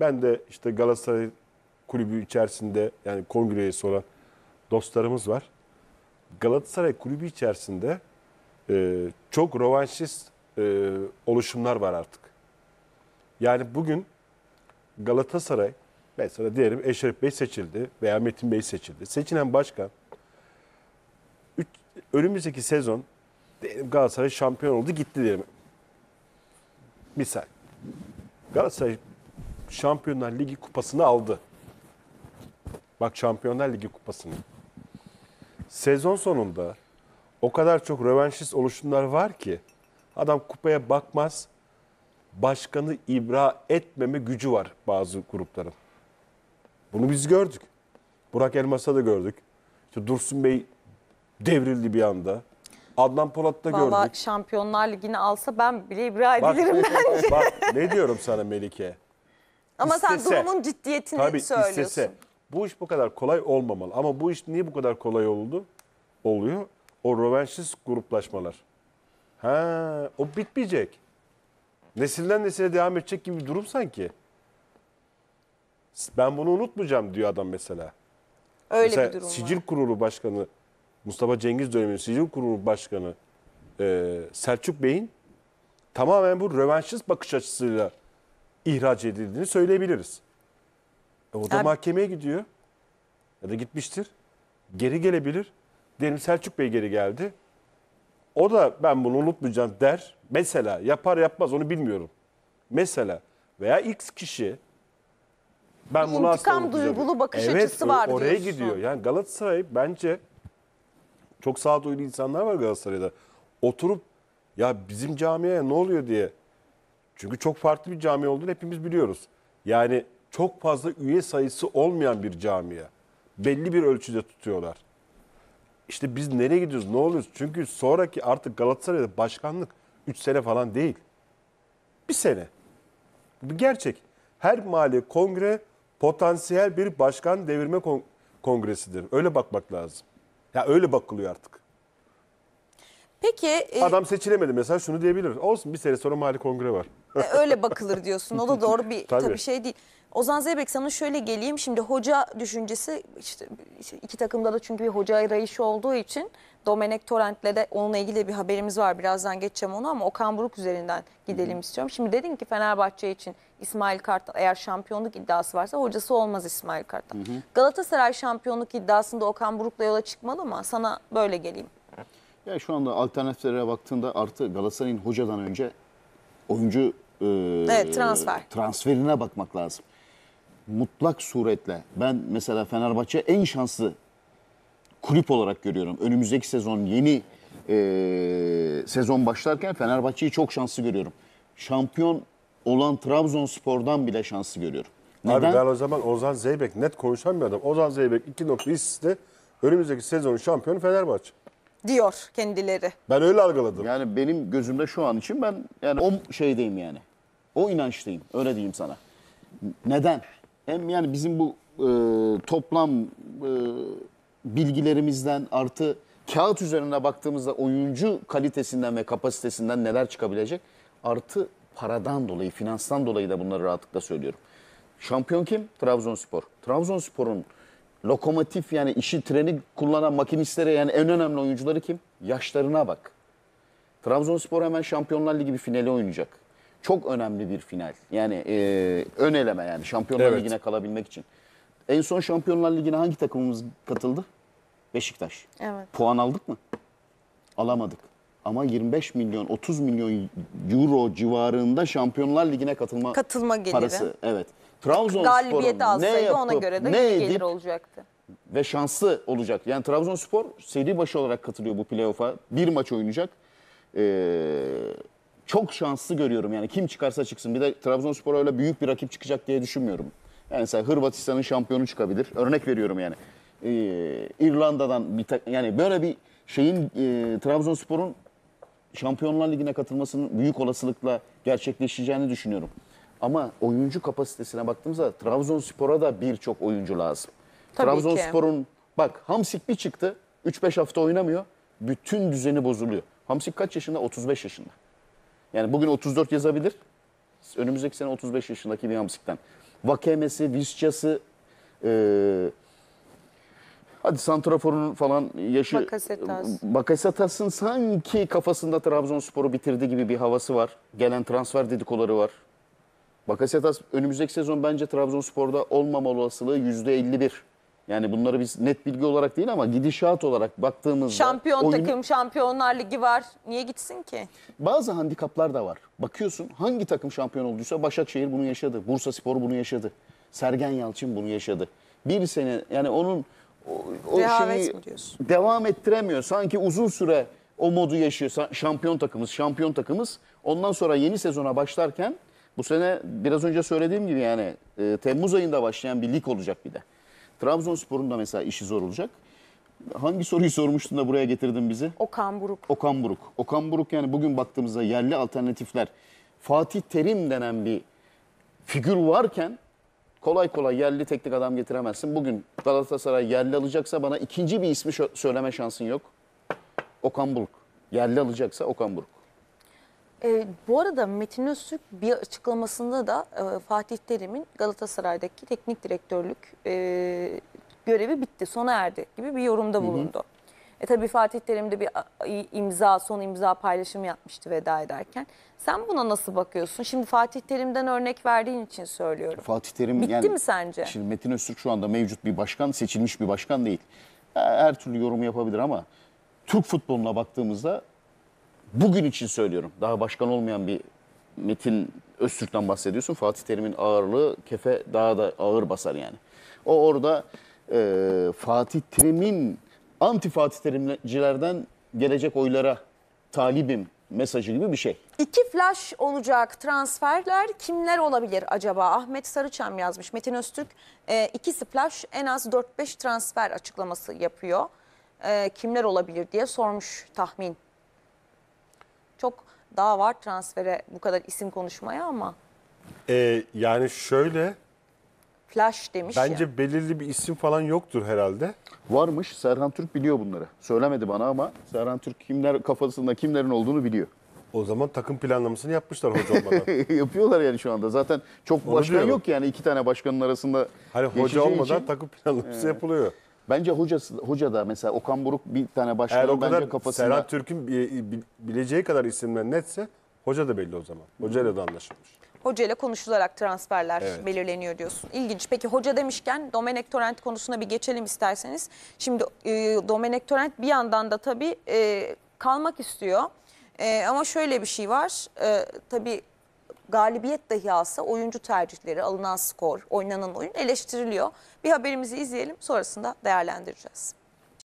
Ben de işte Galatasaray kulübü içerisinde yani kongre üyesi olan dostlarımız var. Galatasaray kulübü içerisinde e, çok rovanşist e, oluşumlar var artık. Yani bugün Galatasaray mesela diyelim Eşref Bey seçildi veya Metin Bey seçildi. Seçilen başkan üç, önümüzdeki sezon diyelim Galatasaray şampiyon oldu gitti diyelim. Misal. Galatasaray Şampiyonlar Ligi kupasını aldı. Bak Şampiyonlar Ligi kupasını. Sezon sonunda o kadar çok rövanşist oluşumlar var ki adam kupaya bakmaz. Başkanı ibra etmeme gücü var bazı grupların. Bunu biz gördük. Burak Elmas'a da gördük. İşte Dursun Bey devrildi bir anda. Adnan Polat'ta gördük. Valla Şampiyonlar Ligi'ni alsa ben bile ibra edilirim bak, bence. Bak ne diyorum sana Melike. Ama sen durumun ciddiyetini Tabii söylüyorsun. istese. Bu iş bu kadar kolay olmamalı. Ama bu iş niye bu kadar kolay oldu? Oluyor. O rövanşist gruplaşmalar. Ha, o bitmeyecek. Nesilden nesile devam edecek gibi bir durum sanki. Ben bunu unutmayacağım diyor adam mesela. Öyle mesela bir durum Sicil var. Kurulu Başkanı Mustafa Cengiz döneminin Sicil Kurulu Başkanı e, Selçuk Bey'in tamamen bu rövanşist bakış açısıyla ihraç edildiğini söyleyebiliriz. E o da Abi. mahkemeye gidiyor. Ya da gitmiştir. Geri gelebilir. Diyelim Selçuk Bey geri geldi. O da ben bunu unutmayacağım der. Mesela yapar yapmaz onu bilmiyorum. Mesela veya X kişi ben bunu asla İntikam unutmayacağım. duygulu bakış evet, açısı var oraya gidiyor. Yani Galatasaray bence çok sağduyulu insanlar var Galatasaray'da. Oturup ya bizim camiye ne oluyor diye çünkü çok farklı bir cami olduğunu hepimiz biliyoruz. Yani çok fazla üye sayısı olmayan bir camiye belli bir ölçüde tutuyorlar. İşte biz nereye gidiyoruz, ne oluyoruz? Çünkü sonraki artık Galatasaray'da başkanlık 3 sene falan değil. Bir sene. Bir gerçek. Her mali kongre potansiyel bir başkan devirme kongresidir. Öyle bakmak lazım. Ya öyle bakılıyor artık. Peki e, Adam seçilemedi mesela şunu diyebilir. Olsun bir sene sonra mali kongre var. e, öyle bakılır diyorsun. O da doğru bir Tabii. tabii, şey değil. Ozan Zeybek sana şöyle geleyim. Şimdi hoca düşüncesi işte iki takımda da çünkü bir hoca arayışı olduğu için Domenek Torrent'le de onunla ilgili bir haberimiz var. Birazdan geçeceğim onu ama Okan Buruk üzerinden gidelim istiyorum. Şimdi dedin ki Fenerbahçe için İsmail Kartal eğer şampiyonluk iddiası varsa hocası olmaz İsmail Kartal. Galatasaray şampiyonluk iddiasında Okan Buruk'la yola çıkmalı mı? Sana böyle geleyim. Ya şu anda alternatiflere baktığında artı Galatasaray'ın hocadan önce oyuncu e, evet, transfer. transferine bakmak lazım. Mutlak suretle ben mesela Fenerbahçe en şanslı kulüp olarak görüyorum. Önümüzdeki sezon yeni e, sezon başlarken Fenerbahçe'yi çok şanslı görüyorum. Şampiyon olan Trabzonspor'dan bile şanslı görüyorum. Neden? Abi ben o zaman Ozan Zeybek net konuşan bir adam. Ozan Zeybek 2.3'de önümüzdeki sezonun şampiyonu Fenerbahçe diyor kendileri. Ben öyle algıladım. Yani benim gözümde şu an için ben yani o şeydeyim yani. O inançtayım. Öyle diyeyim sana. Neden? Hem yani bizim bu e, toplam e, bilgilerimizden artı kağıt üzerine baktığımızda oyuncu kalitesinden ve kapasitesinden neler çıkabilecek? Artı paradan dolayı, finanstan dolayı da bunları rahatlıkla söylüyorum. Şampiyon kim? Trabzonspor. Trabzonspor'un Lokomotif yani işi treni kullanan makinistlere yani en önemli oyuncuları kim? Yaşlarına bak. Trabzonspor hemen Şampiyonlar Ligi bir finali oynayacak. Çok önemli bir final. Yani e, ön eleme yani Şampiyonlar evet. Ligi'ne kalabilmek için. En son Şampiyonlar Ligi'ne hangi takımımız katıldı? Beşiktaş. Evet. Puan aldık mı? Alamadık. Ama 25 milyon 30 milyon euro civarında Şampiyonlar Ligi'ne katılma Katılma geliri. parası. Evet. Galibiyet ne alsaydı yapıp ona göre de ne iyi gelir olacaktı. ve şanslı olacak. Yani Trabzonspor seri başı olarak katılıyor bu playoff'a. Bir maç oynayacak. Ee, çok şanslı görüyorum yani kim çıkarsa çıksın. Bir de Trabzonspor öyle büyük bir rakip çıkacak diye düşünmüyorum. Yani mesela Hırvatistan'ın şampiyonu çıkabilir. Örnek veriyorum yani. Ee, İrlanda'dan bir yani böyle bir şeyin e, Trabzonspor'un Şampiyonlar Ligi'ne katılmasının büyük olasılıkla gerçekleşeceğini düşünüyorum. Ama oyuncu kapasitesine baktığımızda Trabzonspor'a da birçok oyuncu lazım. Trabzonspor'un bak Hamsik bir çıktı 3-5 hafta oynamıyor. Bütün düzeni bozuluyor. Hamsik kaç yaşında? 35 yaşında. Yani bugün 34 yazabilir. Önümüzdeki sene 35 yaşındaki bir Hamsik'ten. Vakemesi, Viscası, ee, hadi Santrafor'un falan yaşı... Bakasetas'ın sanki kafasında Trabzonspor'u bitirdi gibi bir havası var. Gelen transfer dedikoları var. Bakasetas önümüzdeki sezon bence Trabzonspor'da olmama olasılığı %51. Yani bunları biz net bilgi olarak değil ama gidişat olarak baktığımızda... Şampiyon oyunu... takım, Şampiyonlar Ligi var. Niye gitsin ki? Bazı handikaplar da var. Bakıyorsun hangi takım şampiyon olduysa Başakşehir bunu yaşadı. Bursa Spor bunu yaşadı. Sergen Yalçın bunu yaşadı. Bir sene yani onun o, o şeyi devam ettiremiyor. Sanki uzun süre o modu yaşıyor. Şampiyon takımız, şampiyon takımız. Ondan sonra yeni sezona başlarken bu sene biraz önce söylediğim gibi yani e, Temmuz ayında başlayan bir lig olacak bir de. Trabzonspor'un da mesela işi zor olacak. Hangi soruyu sormuştun da buraya getirdin bizi? Okan Buruk. Okan Buruk. Okan Buruk yani bugün baktığımızda yerli alternatifler. Fatih Terim denen bir figür varken kolay kolay yerli teknik adam getiremezsin. Bugün Galatasaray yerli alacaksa bana ikinci bir ismi söyleme şansın yok. Okan Buruk. Yerli alacaksa Okan Buruk. E, bu arada Metin Öztürk bir açıklamasında da e, Fatih Terim'in Galatasaray'daki teknik direktörlük e, görevi bitti, sona erdi gibi bir yorumda bulundu. Hı hı. E tabii Fatih Terim de bir imza, son imza paylaşımı yapmıştı veda ederken. Sen buna nasıl bakıyorsun? Şimdi Fatih Terim'den örnek verdiğin için söylüyorum. Fatih Terim bitti yani, mi sence? Şimdi Metin Öztürk şu anda mevcut bir başkan, seçilmiş bir başkan değil. E, her türlü yorum yapabilir ama Türk futboluna baktığımızda Bugün için söylüyorum. Daha başkan olmayan bir Metin Öztürk'ten bahsediyorsun. Fatih Terim'in ağırlığı kefe daha da ağır basar yani. O orada e, Fatih Terim'in anti Fatih Terimcilerden gelecek oylara talibim mesajı gibi bir şey. İki flash olacak transferler kimler olabilir acaba? Ahmet Sarıçam yazmış. Metin Öztürk e, ikisi flash en az 4-5 transfer açıklaması yapıyor. E, kimler olabilir diye sormuş tahmin çok daha var transfere bu kadar isim konuşmaya ama. Ee, yani şöyle. Flash demiş Bence ya. belirli bir isim falan yoktur herhalde. Varmış. Serhan Türk biliyor bunları. Söylemedi bana ama Serhan Türk kimler kafasında kimlerin olduğunu biliyor. O zaman takım planlamasını yapmışlar hoca olmadan. Yapıyorlar yani şu anda. Zaten çok Onu başkan diyorum. yok yani iki tane başkanın arasında. Hani hoca olmadan için... takım planlaması ee. yapılıyor. Bence hocası, hoca da mesela Okan Buruk bir tane başkanı Eğer o bence kafasında... Serhat Türk'ün bileceği kadar isimler netse hoca da belli o zaman. Hoca ile de anlaşılmış. Hoca ile konuşularak transferler evet. belirleniyor diyorsun. İlginç. Peki hoca demişken Domenek Torrent konusuna bir geçelim isterseniz. Şimdi e, Domenek Torrent bir yandan da tabii e, kalmak istiyor. E, ama şöyle bir şey var. E, tabii galibiyet dahi alsa oyuncu tercihleri, alınan skor, oynanan oyun eleştiriliyor. Bir haberimizi izleyelim sonrasında değerlendireceğiz.